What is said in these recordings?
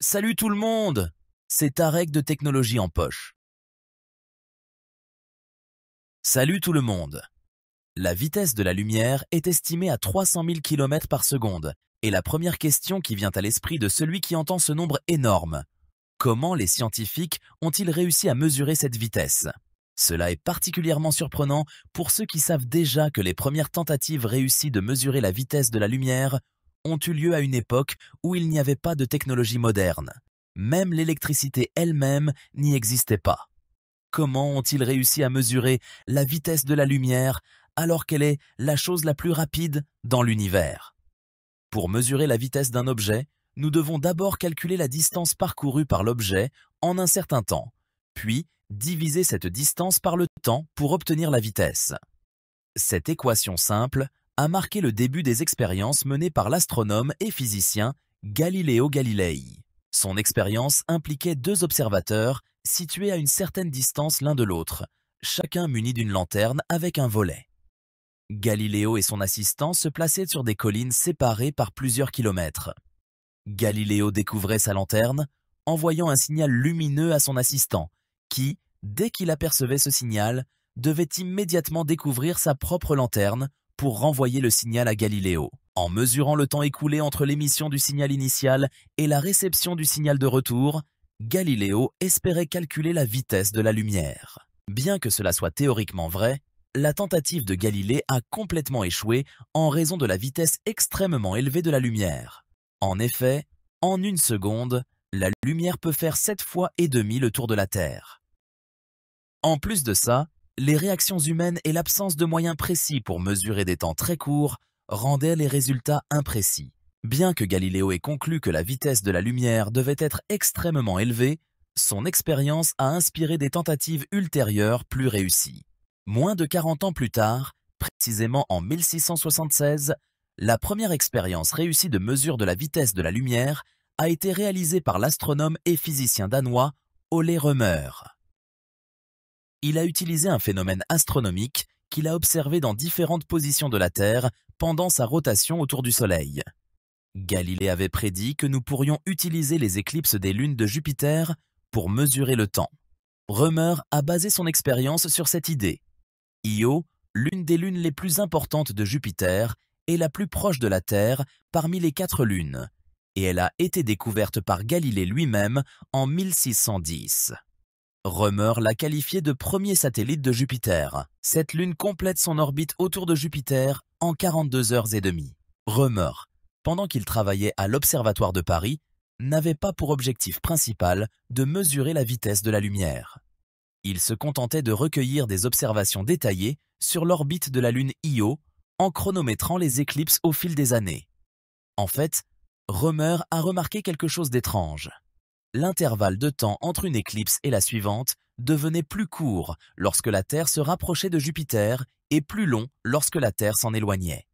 Salut tout le monde C'est Tarek de Technologie en Poche. Salut tout le monde La vitesse de la lumière est estimée à 300 000 km par seconde, et la première question qui vient à l'esprit de celui qui entend ce nombre énorme. Comment les scientifiques ont-ils réussi à mesurer cette vitesse Cela est particulièrement surprenant pour ceux qui savent déjà que les premières tentatives réussies de mesurer la vitesse de la lumière ont eu lieu à une époque où il n'y avait pas de technologie moderne. Même l'électricité elle-même n'y existait pas. Comment ont-ils réussi à mesurer la vitesse de la lumière alors qu'elle est la chose la plus rapide dans l'univers Pour mesurer la vitesse d'un objet, nous devons d'abord calculer la distance parcourue par l'objet en un certain temps, puis diviser cette distance par le temps pour obtenir la vitesse. Cette équation simple a marqué le début des expériences menées par l'astronome et physicien Galileo Galilei. Son expérience impliquait deux observateurs situés à une certaine distance l'un de l'autre, chacun muni d'une lanterne avec un volet. Galileo et son assistant se plaçaient sur des collines séparées par plusieurs kilomètres. Galiléo découvrait sa lanterne, envoyant un signal lumineux à son assistant, qui, dès qu'il apercevait ce signal, devait immédiatement découvrir sa propre lanterne pour renvoyer le signal à Galiléo. En mesurant le temps écoulé entre l'émission du signal initial et la réception du signal de retour, Galiléo espérait calculer la vitesse de la lumière. Bien que cela soit théoriquement vrai, la tentative de Galilée a complètement échoué en raison de la vitesse extrêmement élevée de la lumière. En effet, en une seconde, la lumière peut faire 7 fois et demi le tour de la Terre. En plus de ça, les réactions humaines et l'absence de moyens précis pour mesurer des temps très courts rendaient les résultats imprécis. Bien que Galiléo ait conclu que la vitesse de la lumière devait être extrêmement élevée, son expérience a inspiré des tentatives ultérieures plus réussies. Moins de 40 ans plus tard, précisément en 1676, la première expérience réussie de mesure de la vitesse de la lumière a été réalisée par l'astronome et physicien danois Ole Rømer il a utilisé un phénomène astronomique qu'il a observé dans différentes positions de la Terre pendant sa rotation autour du Soleil. Galilée avait prédit que nous pourrions utiliser les éclipses des lunes de Jupiter pour mesurer le temps. Römer a basé son expérience sur cette idée. Io, l'une des lunes les plus importantes de Jupiter, est la plus proche de la Terre parmi les quatre lunes, et elle a été découverte par Galilée lui-même en 1610. Römer l'a qualifié de premier satellite de Jupiter. Cette lune complète son orbite autour de Jupiter en 42 heures et demie. Römer, pendant qu'il travaillait à l'Observatoire de Paris, n'avait pas pour objectif principal de mesurer la vitesse de la lumière. Il se contentait de recueillir des observations détaillées sur l'orbite de la Lune Io en chronométrant les éclipses au fil des années. En fait, Römer a remarqué quelque chose d'étrange l'intervalle de temps entre une éclipse et la suivante devenait plus court lorsque la Terre se rapprochait de Jupiter et plus long lorsque la Terre s'en éloignait.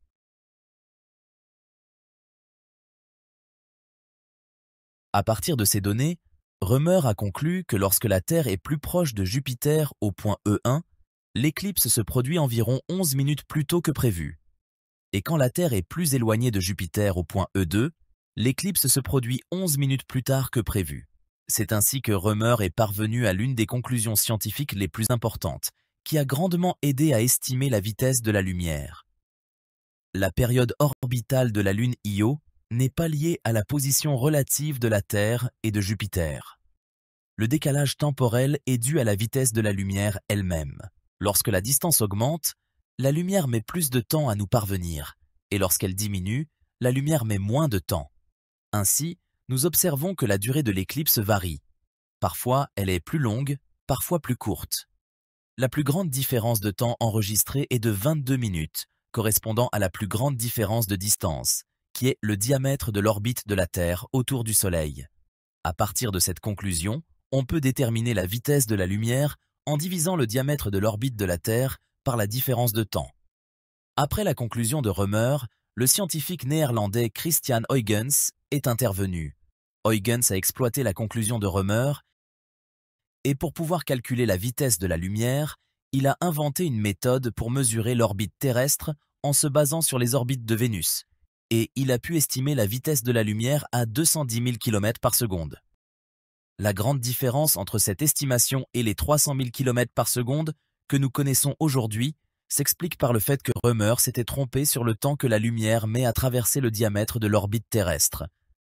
À partir de ces données, Römer a conclu que lorsque la Terre est plus proche de Jupiter au point E1, l'éclipse se produit environ 11 minutes plus tôt que prévu. Et quand la Terre est plus éloignée de Jupiter au point E2, l'éclipse se produit 11 minutes plus tard que prévu. C'est ainsi que Römer est parvenu à l'une des conclusions scientifiques les plus importantes, qui a grandement aidé à estimer la vitesse de la lumière. La période orbitale de la Lune Io n'est pas liée à la position relative de la Terre et de Jupiter. Le décalage temporel est dû à la vitesse de la lumière elle-même. Lorsque la distance augmente, la lumière met plus de temps à nous parvenir, et lorsqu'elle diminue, la lumière met moins de temps. Ainsi, nous observons que la durée de l'éclipse varie. Parfois, elle est plus longue, parfois plus courte. La plus grande différence de temps enregistrée est de 22 minutes, correspondant à la plus grande différence de distance, qui est le diamètre de l'orbite de la Terre autour du Soleil. À partir de cette conclusion, on peut déterminer la vitesse de la lumière en divisant le diamètre de l'orbite de la Terre par la différence de temps. Après la conclusion de Römer, le scientifique néerlandais Christian Huygens est intervenu. Huygens a exploité la conclusion de Römer et pour pouvoir calculer la vitesse de la lumière, il a inventé une méthode pour mesurer l'orbite terrestre en se basant sur les orbites de Vénus, et il a pu estimer la vitesse de la lumière à 210 000 km par seconde. La grande différence entre cette estimation et les 300 000 km par seconde que nous connaissons aujourd'hui s'explique par le fait que Römer s'était trompé sur le temps que la lumière met à traverser le diamètre de l'orbite terrestre.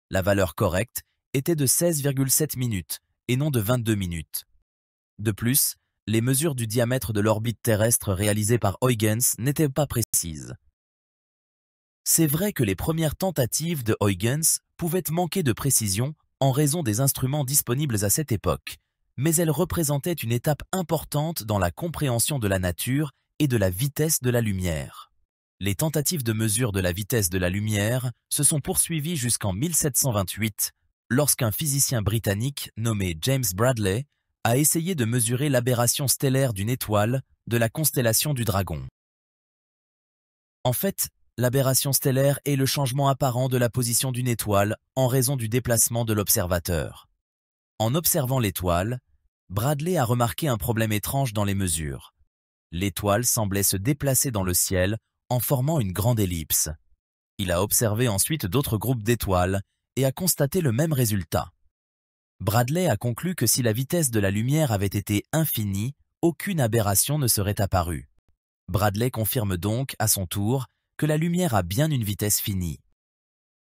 La valeur correcte était de 16,7 minutes et non de 22 minutes. De plus, les mesures du diamètre de l'orbite terrestre réalisées par Huygens n'étaient pas précises. C'est vrai que les premières tentatives de Huygens pouvaient manquer de précision en raison des instruments disponibles à cette époque, mais elles représentaient une étape importante dans la compréhension de la nature et de la vitesse de la lumière. Les tentatives de mesure de la vitesse de la lumière se sont poursuivies jusqu'en 1728, lorsqu'un physicien britannique nommé James Bradley a essayé de mesurer l'aberration stellaire d'une étoile de la constellation du Dragon. En fait, l'aberration stellaire est le changement apparent de la position d'une étoile en raison du déplacement de l'observateur. En observant l'étoile, Bradley a remarqué un problème étrange dans les mesures. L'étoile semblait se déplacer dans le ciel en formant une grande ellipse. Il a observé ensuite d'autres groupes d'étoiles et a constaté le même résultat. Bradley a conclu que si la vitesse de la lumière avait été infinie, aucune aberration ne serait apparue. Bradley confirme donc, à son tour, que la lumière a bien une vitesse finie.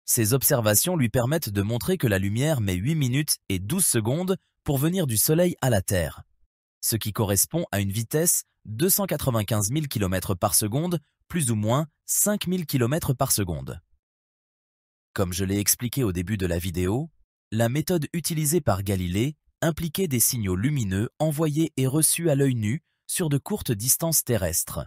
Ses observations lui permettent de montrer que la lumière met 8 minutes et 12 secondes pour venir du Soleil à la Terre, ce qui correspond à une vitesse 295 000 km par seconde, plus ou moins 5 000 km par seconde. Comme je l'ai expliqué au début de la vidéo, la méthode utilisée par Galilée impliquait des signaux lumineux envoyés et reçus à l'œil nu sur de courtes distances terrestres.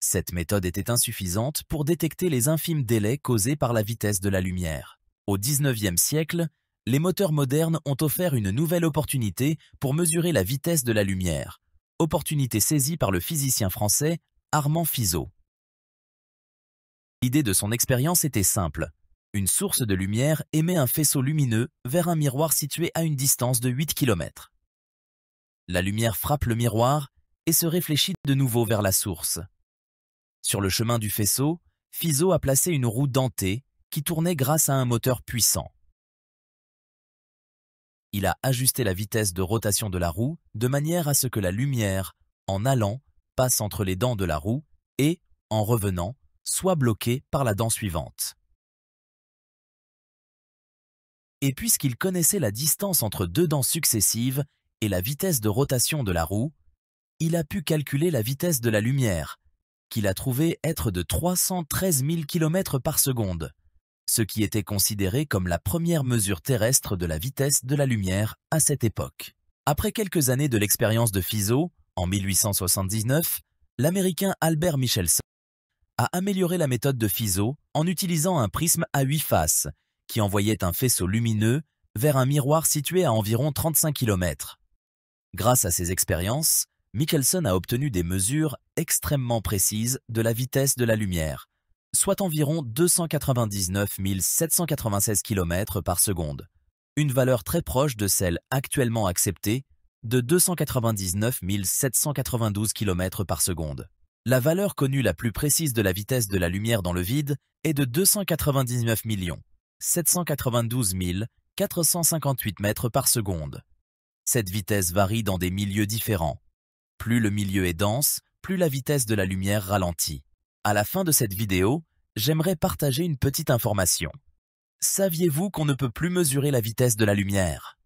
Cette méthode était insuffisante pour détecter les infimes délais causés par la vitesse de la lumière. Au XIXe siècle, les moteurs modernes ont offert une nouvelle opportunité pour mesurer la vitesse de la lumière, opportunité saisie par le physicien français Armand Fizeau. L'idée de son expérience était simple. Une source de lumière émet un faisceau lumineux vers un miroir situé à une distance de 8 km. La lumière frappe le miroir et se réfléchit de nouveau vers la source. Sur le chemin du faisceau, Fizeau a placé une roue dentée qui tournait grâce à un moteur puissant. Il a ajusté la vitesse de rotation de la roue de manière à ce que la lumière, en allant, passe entre les dents de la roue et, en revenant, soit bloquée par la dent suivante et puisqu'il connaissait la distance entre deux dents successives et la vitesse de rotation de la roue, il a pu calculer la vitesse de la lumière, qu'il a trouvé être de 313 000 km par seconde, ce qui était considéré comme la première mesure terrestre de la vitesse de la lumière à cette époque. Après quelques années de l'expérience de Fizeau, en 1879, l'Américain Albert Michelson a amélioré la méthode de Fizeau en utilisant un prisme à huit faces qui envoyait un faisceau lumineux vers un miroir situé à environ 35 km. Grâce à ces expériences, Michelson a obtenu des mesures extrêmement précises de la vitesse de la lumière, soit environ 299 796 km par seconde, une valeur très proche de celle actuellement acceptée de 299 792 km par seconde. La valeur connue la plus précise de la vitesse de la lumière dans le vide est de 299 millions. 792 458 mètres par seconde. Cette vitesse varie dans des milieux différents. Plus le milieu est dense, plus la vitesse de la lumière ralentit. À la fin de cette vidéo, j'aimerais partager une petite information. Saviez-vous qu'on ne peut plus mesurer la vitesse de la lumière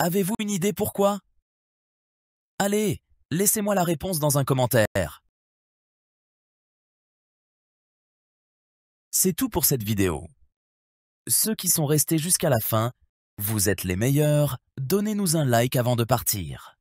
Avez-vous une idée pourquoi Allez, laissez-moi la réponse dans un commentaire. C'est tout pour cette vidéo ceux qui sont restés jusqu'à la fin, vous êtes les meilleurs, donnez-nous un like avant de partir.